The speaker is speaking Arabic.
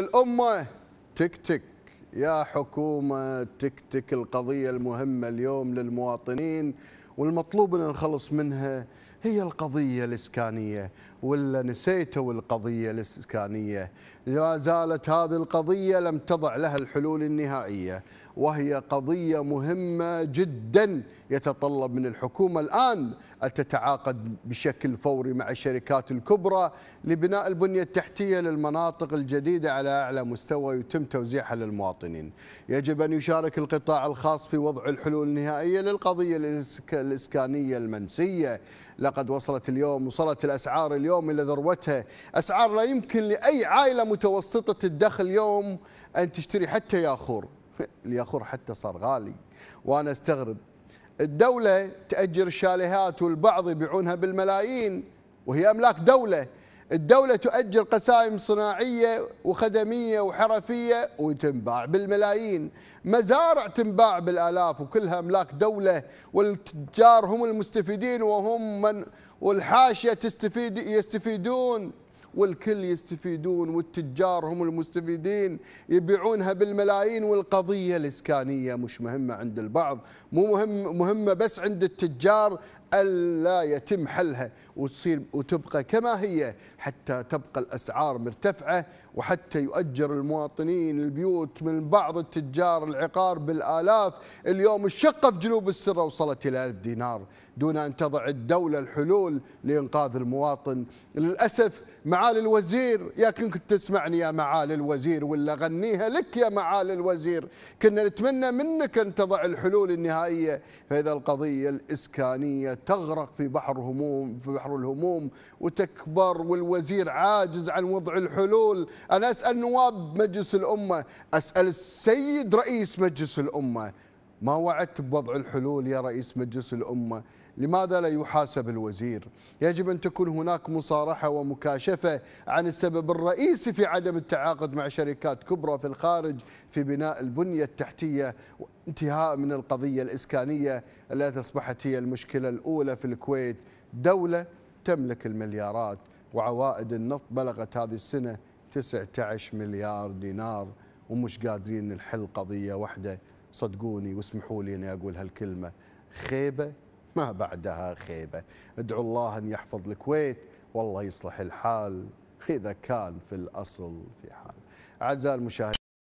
الأمة تك يا حكومة تك القضية المهمة اليوم للمواطنين والمطلوب أن نخلص منها هي القضية الإسكانية ولا نسيتوا القضية الإسكانية لا زالت هذه القضية لم تضع لها الحلول النهائية وهي قضية مهمة جدا يتطلب من الحكومة الآن أن تتعاقد بشكل فوري مع الشركات الكبرى لبناء البنية التحتية للمناطق الجديدة على أعلى مستوى يتم توزيعها للمواطنين يجب أن يشارك القطاع الخاص في وضع الحلول النهائية للقضية الإسكانية المنسية لقد وصلت اليوم وصلت الأسعار اليوم إلى ذروتها أسعار لا يمكن لأي عائلة متوسطة الدخل اليوم أن تشتري حتى ياخور الياخور حتى صار غالي وأنا أستغرب الدولة تأجر الشاليهات والبعض يبيعونها بالملايين وهي أملاك دولة الدولة تؤجر قسائم صناعية وخدمية وحرفية وتنباع بالملايين مزارع تنباع بالآلاف وكلها أملاك دولة والتجار هم المستفيدين وهم من والحاشية تستفيد يستفيدون والكل يستفيدون والتجار هم المستفيدين يبيعونها بالملايين والقضية الإسكانية مش مهمة عند البعض مو مهم مهمة بس عند التجار ألا يتم حلها وتصير وتبقى كما هي حتى تبقى الأسعار مرتفعة وحتى يؤجر المواطنين البيوت من بعض التجار العقار بالآلاف اليوم الشقة في جنوب السرة وصلت إلى 1000 دينار دون أن تضع الدولة الحلول لإنقاذ المواطن للأسف معالي الوزير يا كنت تسمعني يا معالي الوزير ولا غنيها لك يا معالي الوزير كنا نتمنى منك أن تضع الحلول النهائية فإذا القضية الإسكانية تغرق في بحر هموم في بحر الهموم وتكبر والوزير عاجز عن وضع الحلول أنا أسأل نواب مجلس الأمة أسأل السيد رئيس مجلس الأمة ما وعدت بوضع الحلول يا رئيس مجلس الأمة لماذا لا يحاسب الوزير يجب أن تكون هناك مصارحة ومكاشفة عن السبب الرئيسي في عدم التعاقد مع شركات كبرى في الخارج في بناء البنية التحتية وانتهاء من القضية الإسكانية التي أصبحت هي المشكلة الأولى في الكويت دولة تملك المليارات وعوائد النفط بلغت هذه السنة 19 مليار دينار ومش قادرين نحل قضية واحدة صدقوني واسمحوا لي اني اقول هالكلمه خيبه ما بعدها خيبه ادعو الله ان يحفظ الكويت والله يصلح الحال اذا كان في الاصل في حال اعزائي المشاهدين